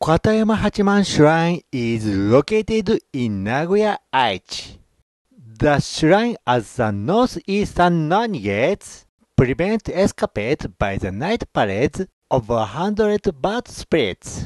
Katayama Hachiman Shrine is located in Nagoya, Aichi. The shrine at the northeastern nine gates prevent escapade by the night parades of a hundred bad spirits.